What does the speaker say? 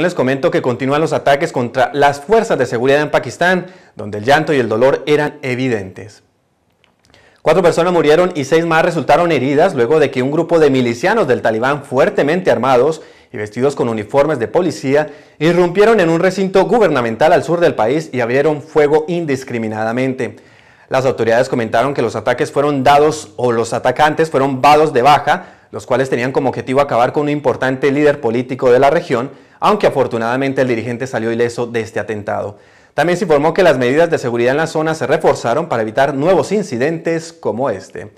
les comento que continúan los ataques contra las fuerzas de seguridad en Pakistán, donde el llanto y el dolor eran evidentes. Cuatro personas murieron y seis más resultaron heridas luego de que un grupo de milicianos del Talibán fuertemente armados y vestidos con uniformes de policía irrumpieron en un recinto gubernamental al sur del país y abrieron fuego indiscriminadamente. Las autoridades comentaron que los ataques fueron dados o los atacantes fueron vados de baja, los cuales tenían como objetivo acabar con un importante líder político de la región aunque afortunadamente el dirigente salió ileso de este atentado. También se informó que las medidas de seguridad en la zona se reforzaron para evitar nuevos incidentes como este.